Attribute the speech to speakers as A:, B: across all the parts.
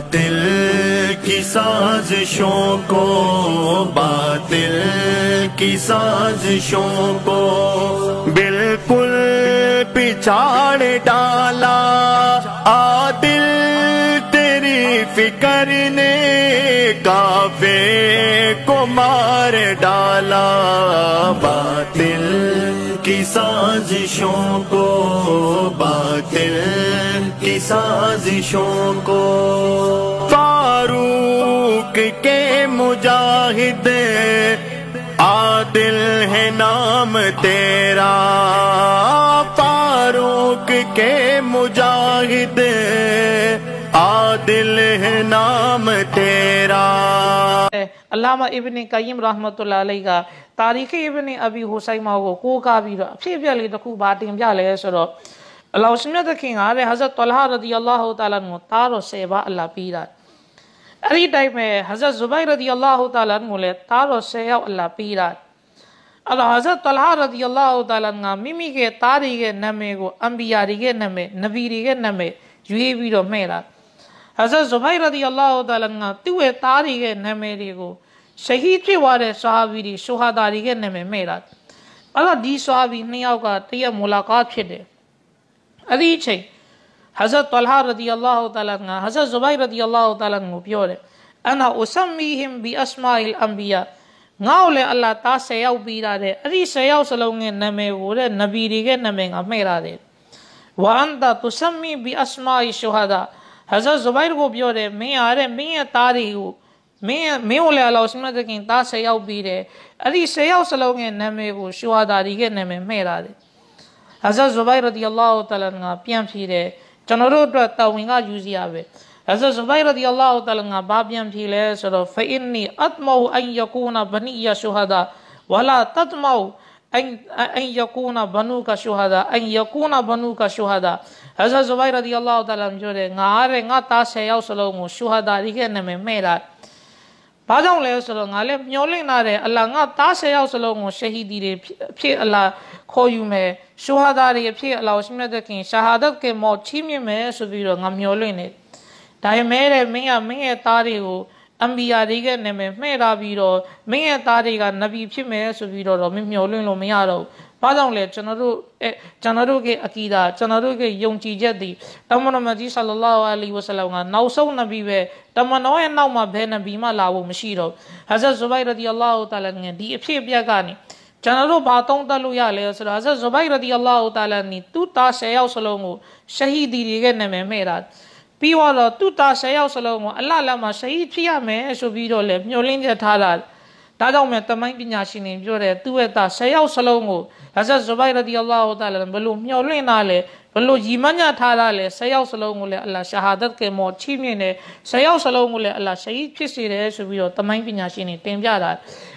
A: बातिल की साजिशों को बातिल की साजिशों को बिल्कुल पिछाड़ डाला आदिल तेरी फिकर ने काफे को मार डाला बातिल साजिशों को बातिल की साजिशों को फारूक के मुजाहिद आदिल है नाम तेरा फारूक के मुजाहिद आदिल
B: है नाम
A: तेरा
B: अल्लामा इबन कईम रहमत का तारीख़ इबन अबी हुसैमा को का भी फिर भी अलग रखू बात जा ले सरो अल्लाह उसमें रखेंगे अरे हज़रत तल्हा रदी अल्लाह तु तारो सेवा अल्लाह पीरा अरे टाइम में हज़रत ज़ुबैर रदी अल्लाह तु ले तारो सेया अल्लाह पीरा अल्लाह हज़रत तल्हा रदी अल्लाह तु मिमी के तारी के नमे को अम्बियारी के नमे नबीरी के नमे जुए भी रो मेरा ဟာဇတ်ဇဘိုင်ရာဒီအလ္လာဟူတာလန်ကသူ့ရဲ့သားတွေရဲ့နာမည်တွေကိုရှဟီးဖြစ်သွားတဲ့ဆာဘီတွေရှူဟာတာတွေရဲ့နာမည်မဲ့တာအဲ့တော့ဒီဆာဘီနှစ်ယောက်ကတရက်မူလာကာဖြစ်တယ်အဲ့ဒီအချိန်ဟာဇတ်တလဟာရာဒီအလ္လာဟူတာလန်ကဟာဇတ်ဇဘိုင်ရာဒီအလ္လာဟူတာလန်ကိုပြောတယ်အနာအူဆမ်မီဟင်ဘီအစမာအီလ်အန်ဘီယာငါ့ကိုလည်းအလ္လာဟ်သား၁၀ယောက်ပြီးတာတဲ့အဲ့ဒီ၁၀ယောက်စလုံးရဲ့နာမည်ကိုတဲ့နဗီတွေရဲ့နာမည်ကမှဲ့တာတဲ့ဝမ်တာတူဆမ်မီဘီအစမာအီရှူဟာဒါ حضرت زبیر کو بیو رہے میں آ رہے میں آ تاری ہو میں میں ولے اللہ اس میں دیکھیں تا سیاو بھی رہے علی سیاو سلو گے نمے کو شوہ داری گے نمے میرا رہے حضرت زبیر رضی اللہ تعالیٰ نگا پیام پھی رہے چنرو ٹو اتا ہوں گا یوزی آوے حضرت زبیر رضی اللہ تعالیٰ نگا با پیام پھی لے سرو فَإِنِّي أَتْمَوْ أَن يَكُونَ بَنِيَّ شُهَدَا وَلَا تَتْمَوْ أن أن يكون بنوك شهداء أن يكون بنوك شهداء هذا زبير رضي الله تعالى عنه ပြောတယ်ငါရဲငါသား၁၀ယောက်စလုံးကို شهداء ဒီကနာမည်မဲ့လိုက်ဘာကြောင့်လဲဆိုတော့ငါလည်းမျောလင့်လာတယ်အလာငါသား၁၀ယောက်စလုံးကိုရှဟီဒီတွေဖြစ်အလာခေါ်ယူမယ် شهداء တွေဖြစ်အလာရှိမြတ်တဲ့ခင်ရှာဟာဒတ်ကေမောချီးမြှင့်မယ်ဆိုပြီးတော့ငါမျောလင့်နေဒါပေမဲ့မင်းကမင်းရဲ့သားတွေကိုအမ်ဘီယာတွေကနာမည်မှဲ့ထားပြီးတော့မင်းရဲ့သားတွေကနဗီဖြစ်မယ်ဆိုပြီးတော့တော့မင်းမျှော်လင့်လို့မရတော့ဘူး။ဘာကြောင့်လဲကျွန်တော်တို့အဲကျွန်တော်တို့ရဲ့အကီဒါကျွန်တော်တို့ရဲ့ယုံကြည်ချက်ဒီတမန်တော်မကြီးဆလလောအလီဝဆလောကနောက်ဆုံးနဗီပဲတမန်တော်ရဲ့နောက်မှာဘယ်နဗီမှလာဖို့မရှိတော့ဟဇရတ်ဇဘိုင်ရဒီအလ္လာဟူတာလာငယ်ဒီအဖြစ်အပျက်ကနေကျွန်တော်တို့ဘာတုံးတက်လို့ရလဲဆိုတော့ဟဇရတ်ဇဘိုင်ရဒီအလ္လာဟူတာလာနီသူတာ၁၀ယောက်စလုံးကိုရှဟီဒီတွေကနာမည်မှဲ့တာ။ပြီးတော့သူတာ၁၀ယောက်စလုံးကအလလမှာရှဟီဖြစ်ရမယ်ဆိုပြီးတော့လေမျှော်လင့်ချက်ထားတာဒါကြောင့်မဲ့တမိုင်းပညာရှင်တွေပြောတယ်သူ့ရဲ့တာ၁၀ယောက်စလုံးကိုဒါဆက်ဇဘိုင်ရဒီအလ္လာဟူတာလာဘယ်လိုမျှော်လင့်တာလဲဘလို့ရီမညာထားတာလဲ၁၀ယောက်စလုံးကိုလည်းအလ္လာရှာဟာဒတ်ကေမောချိမြင့်တယ်၁၀ယောက်စလုံးကိုလည်းအလ္လာရှဟီးဖြစ်စေတယ်ဆိုပြီးတော့တမိုင်းပညာရှင်တွေတင်ပြတာ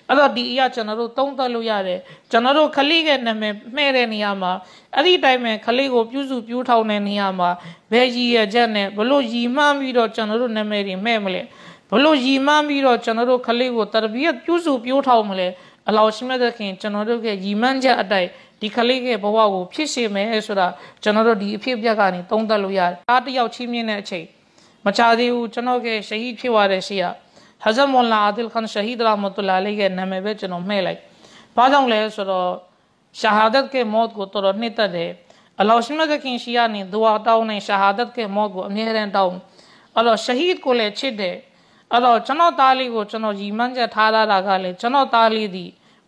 B: အဲ့တော့ဒီအရာကျွန်တော်တို့သုံးသပ်လို့ရတယ်ကျွန်တော်တို့ခလေးရဲ့နာမည်မှဲ့တဲ့နေရာမှာအဲ့ဒီတိုင်းမှာခလေးကိုပြုစုပြိုးထောင်တဲ့နေရာမှာဘယ်ရည်ရချက်နဲ့ဘလို့ရီမှန်းပြီးတော့ကျွန်တော်တို့နာမည်တွေမှဲ့မလဲဘလို့ရီမှန်းပြီးတော့ကျွန်တော်တို့ခလေးကိုတရဘီယပြုစုပြိုးထောင်မလဲအလောရှိမြတ်ခင်ကျွန်တော်တို့ရဲ့ရီမှန်းချက်အတိုင်းဒီကလေးရဲ့ဘဝကိုဖြစ်ရှည်မယ်ဆိုတာကျွန်တော်တို့ဒီအဖြစ်အပျက်ကနေသုံးသပ်လို့ရတယ်အားတယောက်ချင်းမြင့်တဲ့အချိန်မချသေးဘူးကျွန်တော်ကရှဟီးဖြစ်သွားတဲ့ရှိရဟဇမ်မွန်လာအဒ်လ်ခန်ရှဟီဒ်ရာမတ်တူလာလေးရဲ့နာမည်ပဲကျွန်တော်မှဲ့လိုက်ဘာကြောင့်လဲဆိုတော့ရှာဟာဒတ်ကမ ौत ကိုတော်တော်နှစ်သက်တယ်အလောရှမကခင်ရှိရနေဒူအာတောင်းနေရှာဟာဒတ်ကမ ौत ကိုအမြဲတမ်းတောင်းအဲ့တော့ရှဟီဒ်ကိုလည်းချစ်တယ်အဲ့တော့ကျွန်တော်သားလေးကိုကျွန်တော်ရည်မှန်းချက်ထားတာကလည်းကျွန်တော်သားလေးဒီ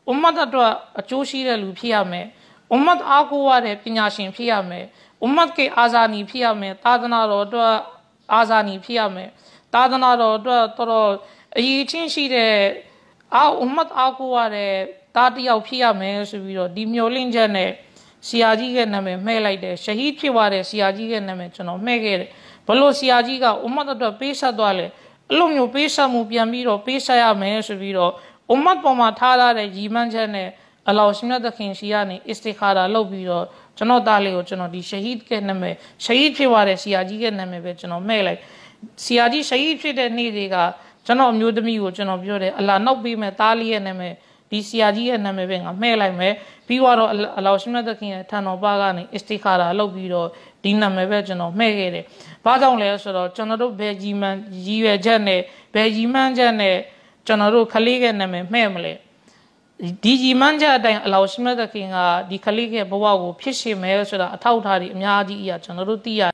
B: အွမ်မတ်အတွက်အကျိုးရှိတဲ့လူဖြစ်ရမယ်။။ उम्मत အားကိုးရတဲ့ပညာရှင်ဖြစ်ရမယ်။ उम्मत ကအာဇာနည်ဖြစ်ရမယ်။သာသနာတော်အတွက်အာဇာနည်ဖြစ်ရမယ်။သာသနာတော်အတွက်တော်တော်အရေးချင်းရှိတဲ့အာ उम्मत အားကိုးရတဲ့တားတယောက်ဖြစ်ရမယ်ဆိုပြီးတော့ဒီမျောလင့်ချက်နဲ့ဆရာကြီးရဲ့နာမည်မှဲ့လိုက်တယ်။ရှဟီးဖြစ်သွားတဲ့ဆရာကြီးရဲ့နာမည်ကျွန်တော်မှဲ့ခဲ့တယ်။ဘလို့ဆရာကြီးက उम्मत အတွက်ပေးဆက်သွားလဲ။အဲ့လိုမျိုးပေးဆက်မှုပြန်ပြီးတော့ပေးဆက်ရမယ်ဆိုပြီးတော့ उम्मत ပေါ်မှာထားတဲ့ရည်မှန်းချက်နဲ့အလောရှင်မြတ်သခင်ရှိရနေအစ္စတိခါရာလုပ်ပြီးတော့ကျွန်တော်သားလေးကိုကျွန်တော်ဒီရှဟီဒ်ရဲ့နာမည်ရှဟီဒ်ဖြစ်သွားတဲ့ဆရာကြီးရဲ့နာမည်ပဲကျွန်တော်မှဲ့လိုက်ဆရာကြီးရှဟီဒ်ဖြစ်တဲ့နေ့တွေကကျွန်တော်အမျိုးသမီးကိုကျွန်တော်ပြောတယ်အလာနောက်ပေးမယ်သားလေးရဲ့နာမည်ဒီဆရာကြီးရဲ့နာမည်ပဲငါမှဲ့လိုက်မယ်ပြီးတော့အလောရှင်မြတ်သခင်ရဲ့ထံတော်ပါကနေအစ္စတိခါရာလုပ်ပြီးတော့ဒီနာမည်ပဲကျွန်တော်မှဲ့ခဲ့တယ်ဘာကြောင့်လဲဆိုတော့ကျွန်တော်တို့ဘယ်ဂျီမန်ရည်ရွယ်ချက်နဲ့ဘယ်ဂျီမန်ချက်နဲ့ကျွန်တော်တို့ခလေးရဲ့နာမည်မှဲ့မလဲဒီဂျီမန်ကြအတိုင်းအလောရှိမတ်သခင်ကဒီခလိရဲ့ဘဝကိုဖြစ်ရှင်မယ်ဆိုတာအထောက်အထားတွေအများကြီးအရာကျွန်တော်တို့သိရ